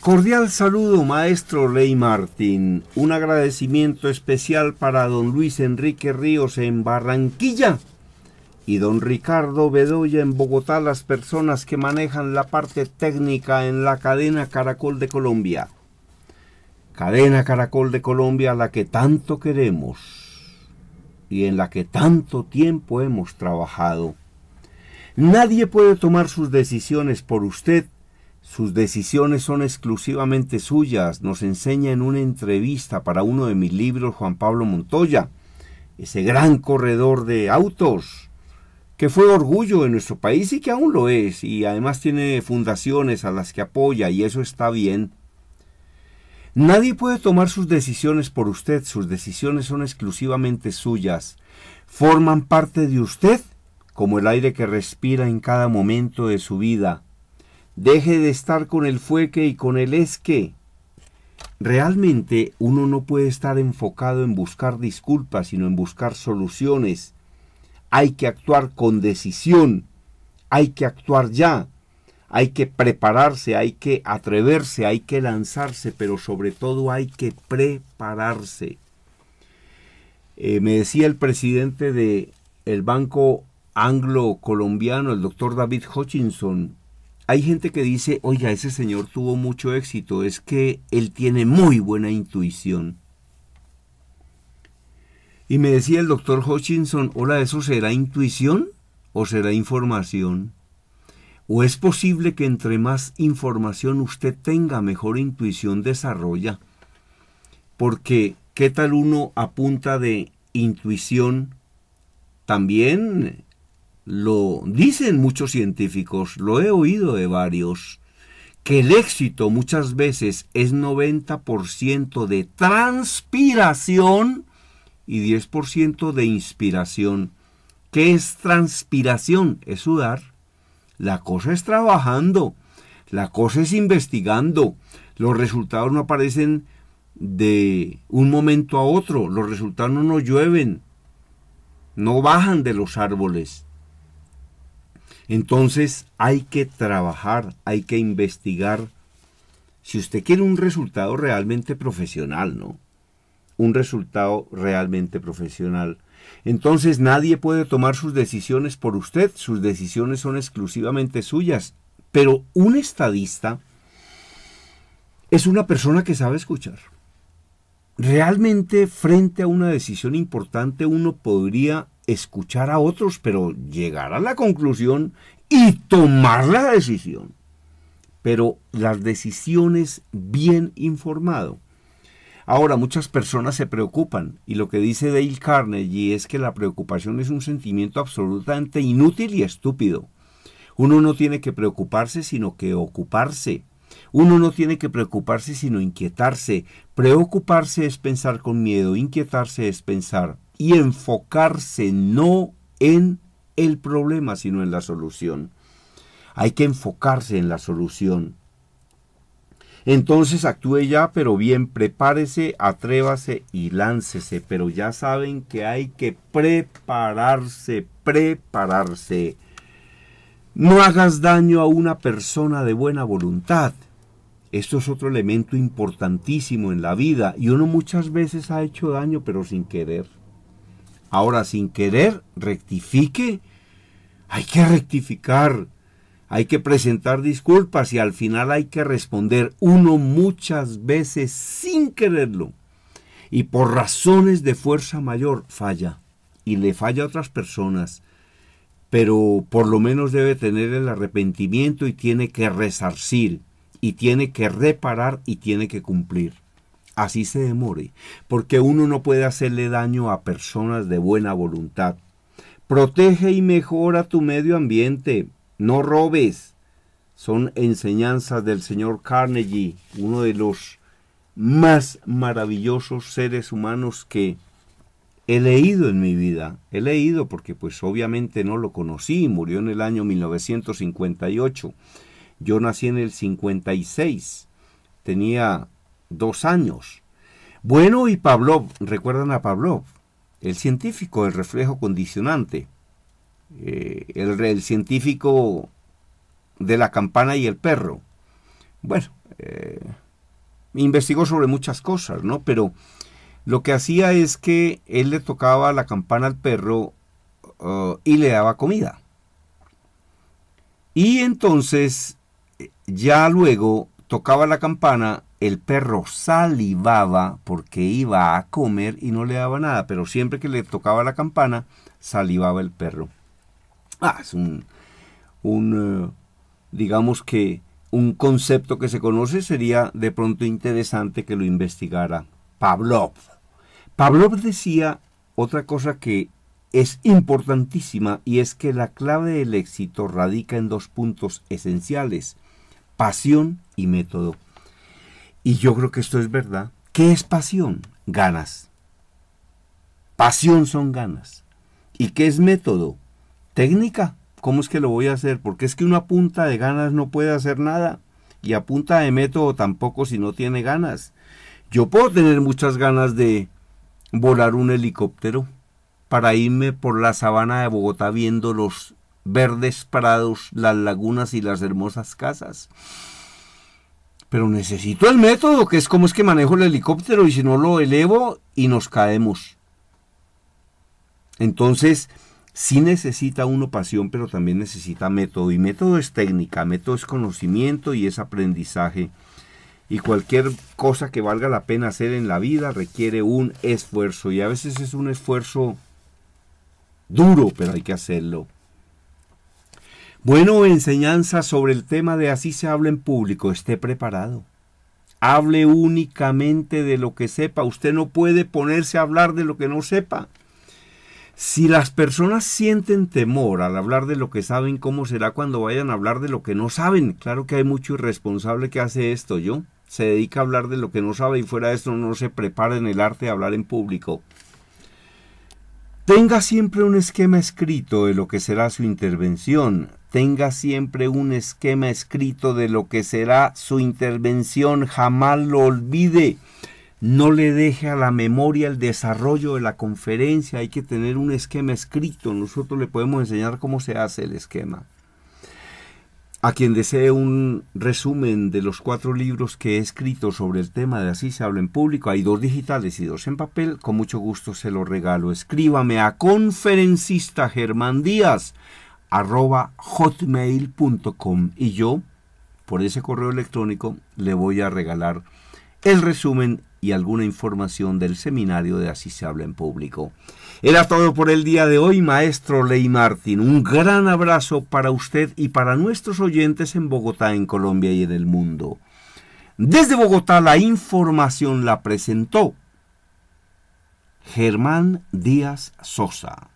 Cordial saludo, maestro Rey Martín. Un agradecimiento especial para don Luis Enrique Ríos en Barranquilla y don Ricardo Bedoya en Bogotá, las personas que manejan la parte técnica en la cadena Caracol de Colombia. Cadena Caracol de Colombia, la que tanto queremos y en la que tanto tiempo hemos trabajado. Nadie puede tomar sus decisiones por usted sus decisiones son exclusivamente suyas, nos enseña en una entrevista para uno de mis libros Juan Pablo Montoya, ese gran corredor de autos, que fue orgullo de nuestro país y que aún lo es, y además tiene fundaciones a las que apoya, y eso está bien. Nadie puede tomar sus decisiones por usted, sus decisiones son exclusivamente suyas, forman parte de usted como el aire que respira en cada momento de su vida Deje de estar con el fueque y con el esque. Realmente uno no puede estar enfocado en buscar disculpas, sino en buscar soluciones. Hay que actuar con decisión, hay que actuar ya, hay que prepararse, hay que atreverse, hay que lanzarse, pero sobre todo hay que prepararse. Eh, me decía el presidente del Banco Anglo-Colombiano, el doctor David Hutchinson, hay gente que dice, oiga, ese señor tuvo mucho éxito, es que él tiene muy buena intuición. Y me decía el doctor Hutchinson, hola, ¿eso será intuición o será información? ¿O es posible que entre más información usted tenga, mejor intuición desarrolla? Porque, ¿qué tal uno apunta de intuición también lo dicen muchos científicos, lo he oído de varios, que el éxito muchas veces es 90% de transpiración y 10% de inspiración. ¿Qué es transpiración? Es sudar. La cosa es trabajando, la cosa es investigando. Los resultados no aparecen de un momento a otro, los resultados no nos llueven, no bajan de los árboles. Entonces hay que trabajar, hay que investigar. Si usted quiere un resultado realmente profesional, ¿no? Un resultado realmente profesional. Entonces nadie puede tomar sus decisiones por usted, sus decisiones son exclusivamente suyas. Pero un estadista es una persona que sabe escuchar. Realmente frente a una decisión importante uno podría escuchar a otros, pero llegar a la conclusión y tomar la decisión. Pero las decisiones bien informado. Ahora, muchas personas se preocupan y lo que dice Dale Carnegie es que la preocupación es un sentimiento absolutamente inútil y estúpido. Uno no tiene que preocuparse sino que ocuparse. Uno no tiene que preocuparse sino inquietarse. Preocuparse es pensar con miedo, inquietarse es pensar y enfocarse no en el problema, sino en la solución. Hay que enfocarse en la solución. Entonces actúe ya, pero bien, prepárese, atrévase y láncese. Pero ya saben que hay que prepararse, prepararse. No hagas daño a una persona de buena voluntad. Esto es otro elemento importantísimo en la vida y uno muchas veces ha hecho daño pero sin querer. Ahora, sin querer, rectifique. Hay que rectificar. Hay que presentar disculpas y al final hay que responder uno muchas veces sin quererlo. Y por razones de fuerza mayor falla. Y le falla a otras personas. Pero por lo menos debe tener el arrepentimiento y tiene que resarcir. Y tiene que reparar y tiene que cumplir así se demore, porque uno no puede hacerle daño a personas de buena voluntad. Protege y mejora tu medio ambiente, no robes. Son enseñanzas del señor Carnegie, uno de los más maravillosos seres humanos que he leído en mi vida. He leído porque pues obviamente no lo conocí, murió en el año 1958. Yo nací en el 56, tenía dos años. Bueno, y Pavlov, recuerdan a Pavlov, el científico, el reflejo condicionante, eh, el, científico de la campana y el perro. Bueno, eh, investigó sobre muchas cosas, ¿no? Pero lo que hacía es que él le tocaba la campana al perro uh, y le daba comida. Y entonces, eh, ya luego tocaba la campana el perro salivaba porque iba a comer y no le daba nada, pero siempre que le tocaba la campana, salivaba el perro. Ah, es un, un eh, digamos que un concepto que se conoce sería de pronto interesante que lo investigara Pavlov. Pavlov decía otra cosa que es importantísima y es que la clave del éxito radica en dos puntos esenciales, pasión y método y yo creo que esto es verdad, ¿qué es pasión? Ganas. Pasión son ganas. ¿Y qué es método? Técnica. ¿Cómo es que lo voy a hacer? Porque es que una punta de ganas no puede hacer nada. Y a punta de método tampoco si no tiene ganas. Yo puedo tener muchas ganas de volar un helicóptero para irme por la sabana de Bogotá viendo los verdes prados, las lagunas y las hermosas casas pero necesito el método, que es como es que manejo el helicóptero y si no lo elevo y nos caemos. Entonces, sí necesita uno pasión, pero también necesita método. Y método es técnica, método es conocimiento y es aprendizaje. Y cualquier cosa que valga la pena hacer en la vida requiere un esfuerzo. Y a veces es un esfuerzo duro, pero hay que hacerlo. Bueno, enseñanza sobre el tema de así se habla en público, esté preparado. Hable únicamente de lo que sepa. Usted no puede ponerse a hablar de lo que no sepa. Si las personas sienten temor al hablar de lo que saben, ¿cómo será cuando vayan a hablar de lo que no saben? Claro que hay mucho irresponsable que hace esto, yo. Se dedica a hablar de lo que no sabe y fuera de esto no se prepara en el arte de hablar en público. Tenga siempre un esquema escrito de lo que será su intervención. Tenga siempre un esquema escrito de lo que será su intervención. Jamás lo olvide. No le deje a la memoria el desarrollo de la conferencia. Hay que tener un esquema escrito. Nosotros le podemos enseñar cómo se hace el esquema. A quien desee un resumen de los cuatro libros que he escrito sobre el tema de Así se habla en público, hay dos digitales y dos en papel, con mucho gusto se lo regalo. Escríbame a conferencista y yo por ese correo electrónico le voy a regalar el resumen y alguna información del seminario de Así se habla en público. Era todo por el día de hoy, maestro Ley Martín. Un gran abrazo para usted y para nuestros oyentes en Bogotá, en Colombia y en el mundo. Desde Bogotá la información la presentó Germán Díaz Sosa.